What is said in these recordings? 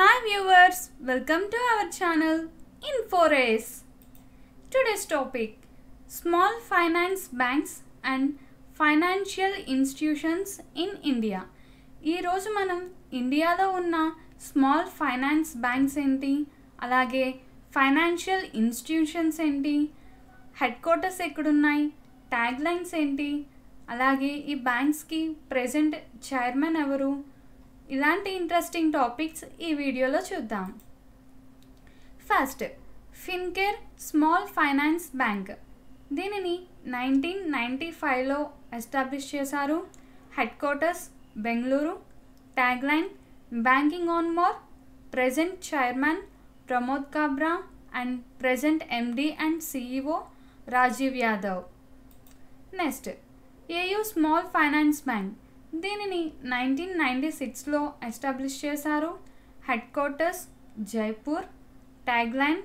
hi viewers welcome to our channel in ఫోరేస్ today's topic small finance banks and financial institutions in India ఈరోజు మనం ఇండియాలో ఉన్న small finance banks ఏంటి అలాగే ఫైనాన్షియల్ ఇన్స్టిట్యూషన్స్ ఏంటి హెడ్ క్వార్టర్స్ ఎక్కడున్నాయి ట్యాగ్ లైన్స్ ఏంటి అలాగే ఈ బ్యాంక్స్కి ప్రజెంట్ చైర్మన్ ఎవరు ఇలాంటి ఇంట్రెస్టింగ్ టాపిక్స్ ఈ వీడియోలో చూద్దాం first Fincare small finance bank దీనిని నైన్టీన్ నైంటీ ఫైవ్లో ఎస్టాబ్లిష్ చేశారు headquarters Bengaluru line banking on more present chairman Pramod Kabra and present MD and CEO Rajiv Yadav next AU small finance bank దీనిని నైన్టీన్ నైంటీ సిక్స్లో ఎస్టాబ్లిష్ చేశారు headquarters Jaipur tagline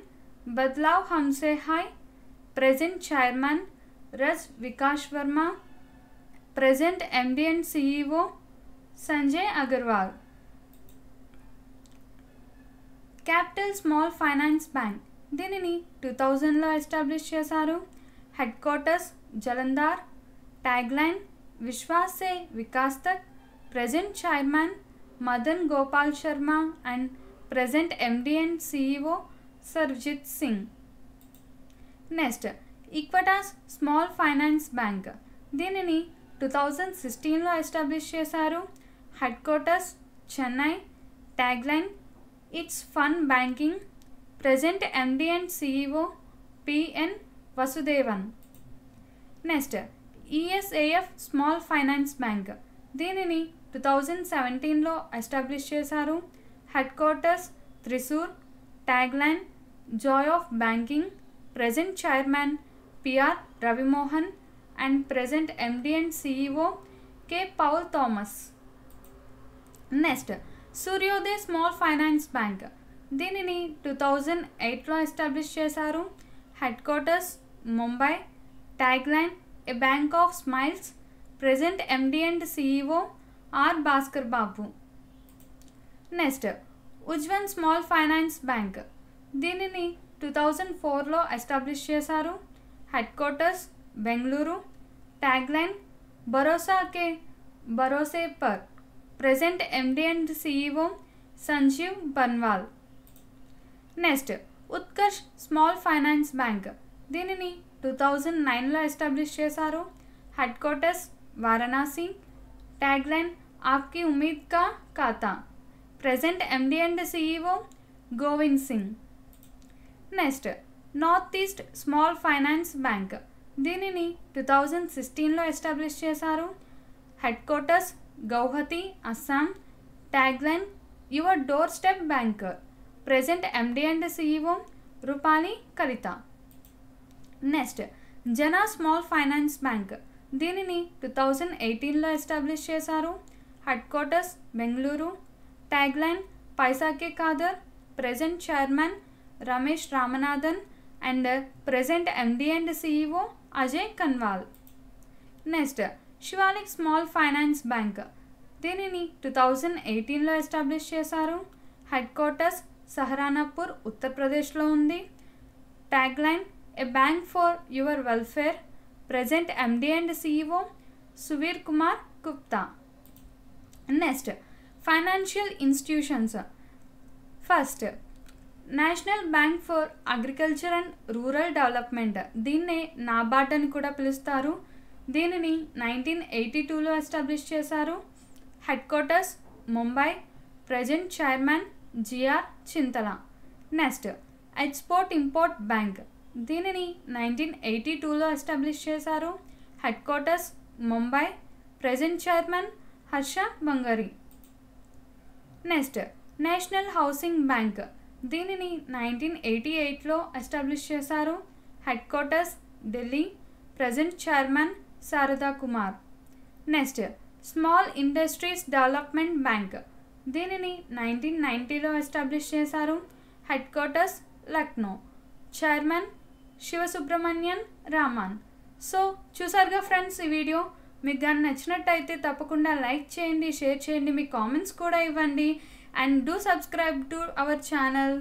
బద్లావ్ హంసే హాయ్ present chairman Raj Vikash Verma present MD and CEO Sanjay Agarwal capital small finance bank దీనిని two థౌజండ్లో establish చేశారు headquarters Jalandhar tagline సే వికాస్ తక్ present chairman Madan Gopal Sharma and present MD and CEO Sarvjit Singh next Equitas small finance bank దీనిని టూ థౌజండ్ సిక్స్టీన్లో ఎస్టాబ్లిష్ చేశారు headquarters Chennai tagline it's fun banking present MD and CEO P N Vasudevan next ESAF small finance bank దీనిని two thousand సెవెంటీన్లో establish చేశారు headquarters Thrissur tagline joy of banking present chairman P R Ravimohan and present MD and CEO K Paul Thomas next Suryoday small finance bank దీనిని two thousand ఎయిట్లో establish చేశారు headquarters Mumbai tagline a bank of smiles present MD and CEO R Bhaskar Babu next Ujjivan small finance bank దీనిని two thousand ఫోర్లో establish చేశారు headquarters Bengaluru tagline కే భరోసే పర్ present MD and CEO Sanjeev Banwal next Utkarsh small finance bank దీనిని two thousand నైన్లో establish చేశారు headquarters Varanasi tagline ఆప్కి ఉమీద్ కా ఖాతా present MD and CEO Govind Singh next North East small finance bank దీనిని టూ థౌజండ్ సిక్స్టీన్లో ఎస్టాబ్లిష్ చేశారు headquarters Guwahati Assam line your doorstep banker present MD and CEO Rupali Kavita next Jana small finance bank దీనిని two thousand ఎయిటీన్లో establish చేశారు headquarters Bengaluru tagline పైసాకే కాదర్ present chairman Ramesh Ramanathan and present MD and CEO Ajay Kanwal next Shivalik small finance bank దీనిని two thousand ఎయిటీన్లో establish చేశారు headquarters Saharanpur ఉత్తరప్రదేశ్లో ఉంది tagline A bank for your welfare present MD and CEO Suvir Kumar Gupta Next, financial institutions first national bank for agriculture and rural development దీన్నే NABARD అని కూడా పిలుస్తారు దీనిని నైన్టీన్ ఎయిటీ టూలో ఎస్టాబ్లిష్ చేశారు headquarters Mumbai present chairman G R Chintala next export import bank దీనిని nineteen eighty టూలో establish చేశారు headquarters Mumbai present chairman Harsha Bangari next national housing bank దీనిని నైన్టీన్ ఎయిటీ ఎయిట్లో ఎస్టాబ్లిష్ చేశారు headquarters Delhi present chairman Sharada Kumar next small industries development bank దీనిని nineteen నైంటీలో establish చేశారు headquarters Lucknow chairman Sivasubramanian Raman so చూసారుగా ఫ్రెండ్స్ ఈ వీడియో మీకు కానీ నచ్చినట్టయితే తప్పకుండా లైక్ చేయండి షేర్ చేయండి మీ కామెంట్స్ కూడా ఇవ్వండి and do subscribe to our channel